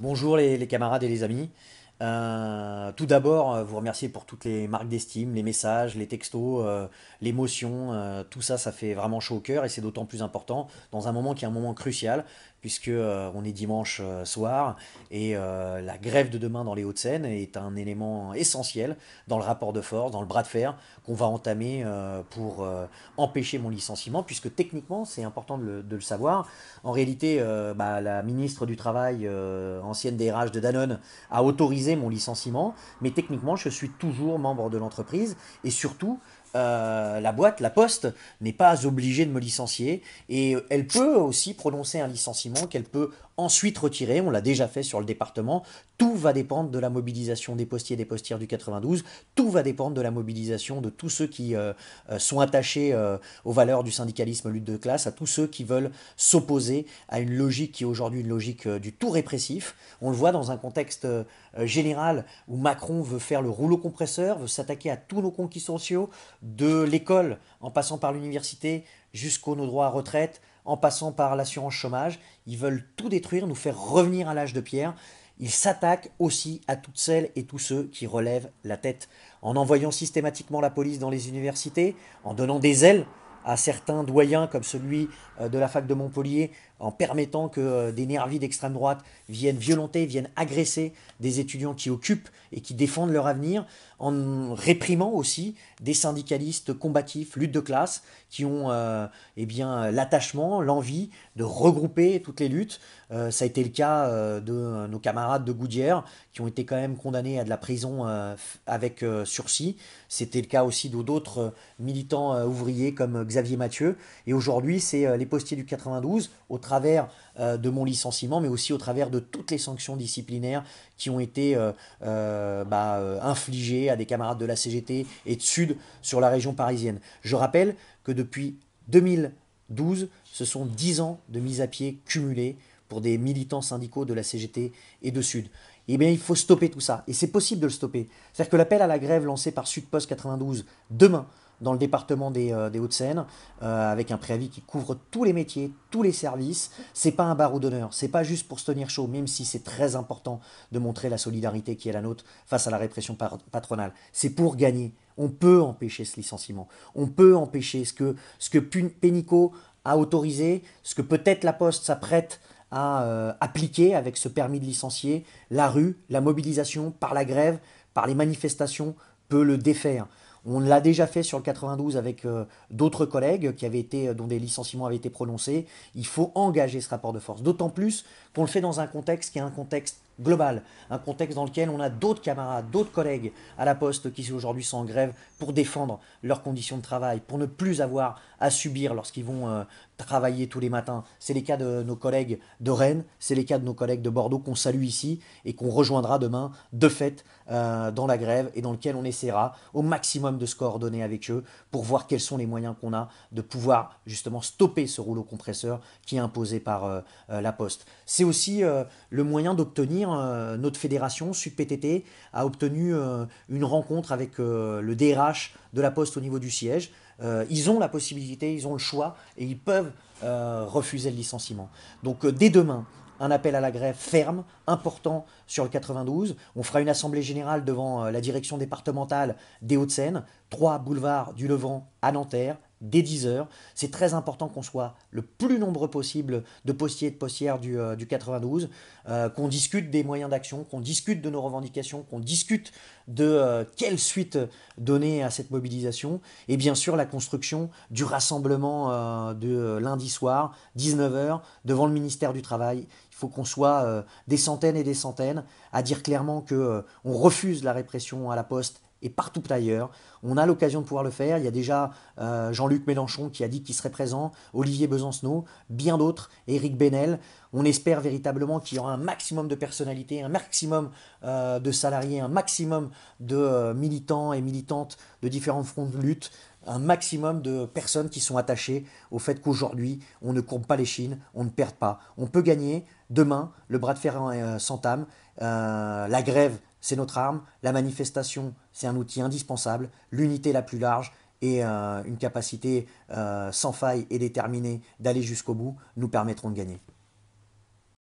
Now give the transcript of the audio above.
Bonjour les, camarades et les amis. Euh, tout d'abord, euh, vous remercier pour toutes les marques d'estime, les messages, les textos, euh, l'émotion, tout ça, ça fait vraiment chaud au cœur et c'est d'autant plus important dans un moment qui est un moment crucial puisque euh, on est dimanche euh, soir et euh, la grève de demain dans les Hauts-de-Seine est un élément essentiel dans le rapport de force, dans le bras de fer qu'on va entamer pour empêcher mon licenciement, puisque techniquement, c'est important de le, savoir, en réalité, bah, la ministre du Travail, ancienne des RH de Danone, a autorisé mon licenciement, mais techniquement, je suis toujours membre de l'entreprise et surtout, euh, la boîte, la poste, n'est pas obligée de me licencier et elle peut aussi prononcer un licenciement qu'elle peut ensuite retiré, on l'a déjà fait sur le département. Tout va dépendre de la mobilisation des postiers et des postières du 92, tout va dépendre de la mobilisation de tous ceux qui euh, euh, sont attachés euh, aux valeurs du syndicalisme lutte de classe, à tous ceux qui veulent s'opposer à une logique qui est aujourd'hui une logique du tout répressif. On le voit dans un contexte général où Macron veut faire le rouleau compresseur, veut s'attaquer à tous nos conquis sociaux, de l'école en passant par l'université jusqu'aux nos droits à retraite, en passant par l'assurance chômage. Ils veulent tout détruire, nous faire revenir à l'âge de pierre. Ils s'attaquent aussi à toutes celles et tous ceux qui relèvent la tête, en envoyant systématiquement la police dans les universités, en donnant des ailes à certains doyens comme celui euh, de la fac de Montpellier en permettant que euh, des nervis d'extrême droite viennent violenter, viennent agresser des étudiants qui occupent et qui défendent leur avenir, en réprimant aussi des syndicalistes combatifs, lutte de classe, qui ont euh, eh bien l'attachement, l'envie de regrouper toutes les luttes. Euh, ça a été le cas de nos camarades de Goudière, qui ont été quand même condamnés à de la prison avec sursis. C'était le cas aussi d'autres militants ouvriers comme Xavier Mathieu. Et aujourd'hui, c'est les postiers du 92, travers euh, de mon licenciement, mais aussi au travers de toutes les sanctions disciplinaires qui ont été euh, euh, bah, infligées à des camarades de la CGT et de Sud sur la région parisienne. Je rappelle que depuis 2012, ce sont 10 ans de mise à pied cumulée pour des militants syndicaux de la CGT et de Sud. Eh bien, il faut stopper tout ça. Et c'est possible de le stopper. C'est-à-dire que l'appel à la grève lancé par Sud Post 92 demain dans le département des, euh, Hauts-de-Seine, euh, avec un préavis qui couvre tous les métiers, tous les services. C'est pas un barreau d'honneur, c'est pas juste pour se tenir chaud, même si c'est très important de montrer la solidarité qui est la nôtre face à la répression patronale. C'est pour gagner. On peut empêcher ce licenciement. On peut empêcher ce que, ce que Pénicaud a autorisé, ce que peut-être la Poste s'apprête à euh, appliquer avec ce permis de licencier. La rue, la mobilisation par la grève, par les manifestations peut le défaire. On l'a déjà fait sur le 92 avec euh, d'autres collègues qui avaient été, dont des licenciements avaient été prononcés. Il faut engager ce rapport de force, d'autant plus qu'on le fait dans un contexte qui est un contexte global, un contexte dans lequel on a d'autres camarades, d'autres collègues à la poste qui aujourd'hui sont en grève pour défendre leurs conditions de travail, pour ne plus avoir à subir lorsqu'ils vont euh, travailler tous les matins. C'est les cas de nos collègues de Rennes, c'est les cas de nos collègues de Bordeaux qu'on salue ici et qu'on rejoindra demain de fait euh, dans la grève et dans lequel on essaiera au maximum de se coordonner avec eux pour voir quels sont les moyens qu'on a de pouvoir justement stopper ce rouleau compresseur qui est imposé par euh, la poste. C'est aussi le moyen d'obtenir euh, notre fédération, PTT, a obtenu euh, une rencontre avec euh, le DRH de la Poste au niveau du siège. ils ont la possibilité, ils ont le choix et ils peuvent refuser le licenciement. Donc dès demain, un appel à la grève ferme, important sur le 92. On fera une assemblée générale devant la direction départementale des Hauts-de-Seine, 3 boulevards du Levant à Nanterre, dès 10 heures. C'est très important qu'on soit le plus nombreux possible de postiers et de postières du, 92, euh, euh, qu'on discute des moyens d'action, qu'on discute de nos revendications, qu'on discute de euh, quelle suite donner à cette mobilisation, et bien sûr la construction du rassemblement de lundi soir, 19h, devant le ministère du Travail. Il faut qu'on soit des centaines et des centaines à dire clairement que on refuse la répression à la poste et partout ailleurs. On a l'occasion de pouvoir le faire. Il y a déjà euh, Jean-Luc Mélenchon qui a dit qu'il serait présent, Olivier Besancenot, bien d'autres, Éric Benel. On espère véritablement qu'il y aura un maximum de personnalités, un maximum euh, de salariés, un maximum de euh, militants et militantes de différents fronts de lutte un maximum de personnes qui sont attachées au fait qu'aujourd'hui, on ne courbe pas les chines, on ne perd pas. On peut gagner. Demain, le bras de fer s'entame, la grève c'est notre arme, la manifestation, c'est un outil indispensable, l'unité la plus large et euh, une capacité euh, sans faille et déterminée d'aller jusqu'au bout nous permettront de gagner.